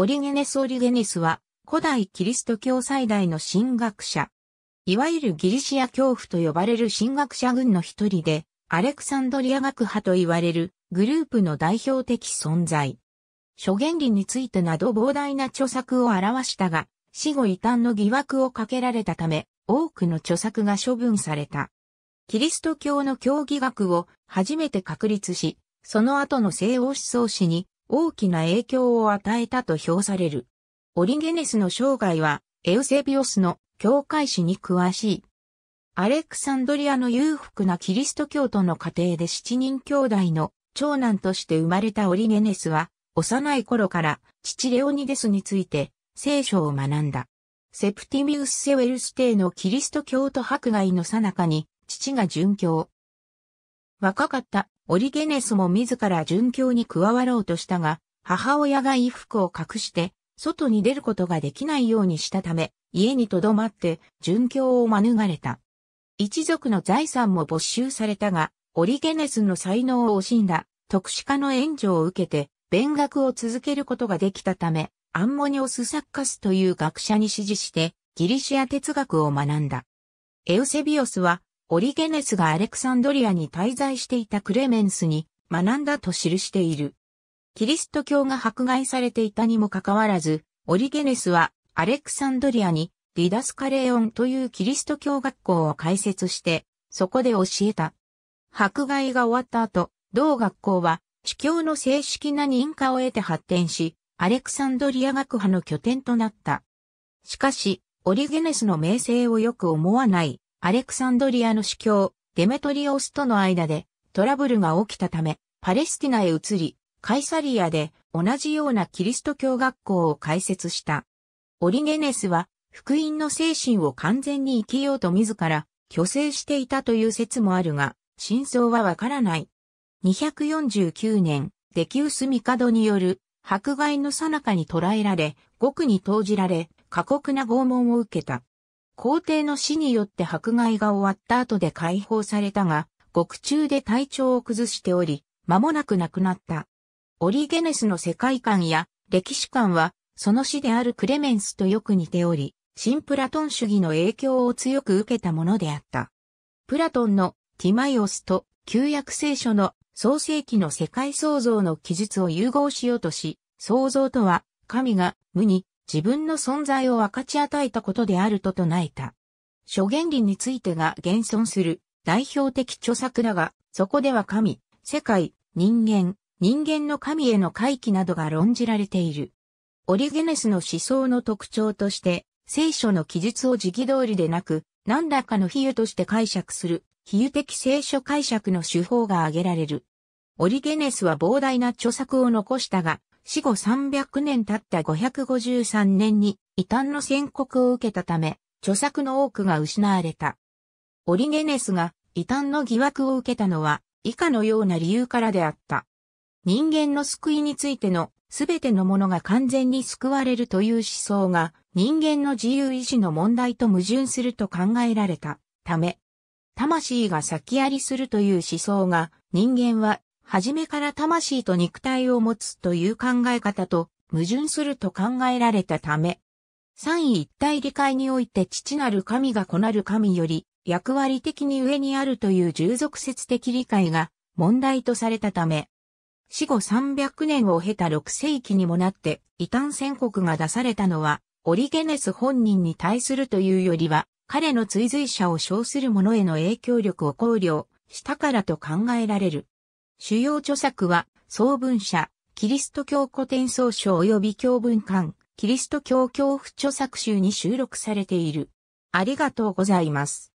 オリゲネス・オリゲネスは、古代キリスト教最大の神学者。いわゆるギリシア教父と呼ばれる神学者群の一人で、アレクサンドリア学派と言われるグループの代表的存在。諸原理についてなど膨大な著作を表したが、死後異端の疑惑をかけられたため、多くの著作が処分された。キリスト教の教義学を初めて確立し、その後の西欧思想史に大きな影響を与えたと評される。オリゲネスの生涯はエウセビオスの教会史に詳しい。アレクサンドリアの裕福なキリスト教徒の家庭で七人兄弟の長男として生まれたオリゲネスは幼い頃から父レオニデスについて聖書を学んだ。セプティミウス・セウェルス帝のキリスト教徒迫害の最中に父が殉教。若かったオリゲネスも自ら殉教に加わろうとしたが、母親が衣服を隠して、外に出ることができないようにしたため、家に留まって、殉教を免れた。一族の財産も没収されたが、オリゲネスの才能を惜しんだ、特殊化の援助を受けて、勉学を続けることができたため、アンモニオス・サッカスという学者に指示して、ギリシア哲学を学んだ。エウセビオスは、オリゲネスがアレクサンドリアに滞在していたクレメンスに学んだと記している。キリスト教が迫害されていたにもかかわらず、オリゲネスはアレクサンドリアにディダスカレオンというキリスト教学校を開設して、そこで教えた。迫害が終わった後、同学校は、地教の正式な認可を得て発展し、アレクサンドリア学派の拠点となった。しかし、オリゲネスの名声をよく思わないアレクサンドリアの主教、デメトリオスとの間でトラブルが起きたため、パレスティナへ移り、カイサリアで同じようなキリスト教学校を開設した。オリゲネスは、福音の精神を完全に生きようと自ら、虚勢していたという説もあるが、真相はわからない。249年、デキウスミカドによる迫害の最中に捕らえられ、獄に投じられ、過酷な拷問を受けた。皇帝の死によって迫害が終わった後で解放されたが、獄中で体調を崩しており、間もなく亡くなった。オリゲネスの世界観や歴史観は、その死であるクレメンスとよく似ており、新プラトン主義の影響を強く受けたものであった。プラトンのティマイオスと旧約聖書の創世記の世界創造の記述を融合しようとし、創造とは神が無に自分の存在を分かち与えたことであると唱えた。諸原理についてが現存する代表的著作だが、そこでは神、世界、人間、人間の神への回帰などが論じられている。オリゲネスの思想の特徴として、聖書の記述を時期通りでなく、何らかの比喩として解釈する、比喩的聖書解釈の手法が挙げられる。オリゲネスは膨大な著作を残したが、死後300年経った553年に異端の宣告を受けたため、著作の多くが失われた。オリゲネスが異端の疑惑を受けたのは以下のような理由からであった。人間の救いについての全てのものが完全に救われるという思想が人間の自由意志の問題と矛盾すると考えられたため、魂が先ありするという思想が人間は初めから魂と肉体を持つという考え方と矛盾すると考えられたため、三位一体理解において父なる神が子なる神より役割的に上にあるという従属説的理解が問題とされたため、死後300年を経た6世紀にもなって異端宣告が出されたのは、オリゲネス本人に対するというよりは、彼の追随者を称する者への影響力を考慮したからと考えられる。主要著作は、総文社、キリスト教古典総書及び教文館、キリスト教教怖著作集に収録されている。ありがとうございます。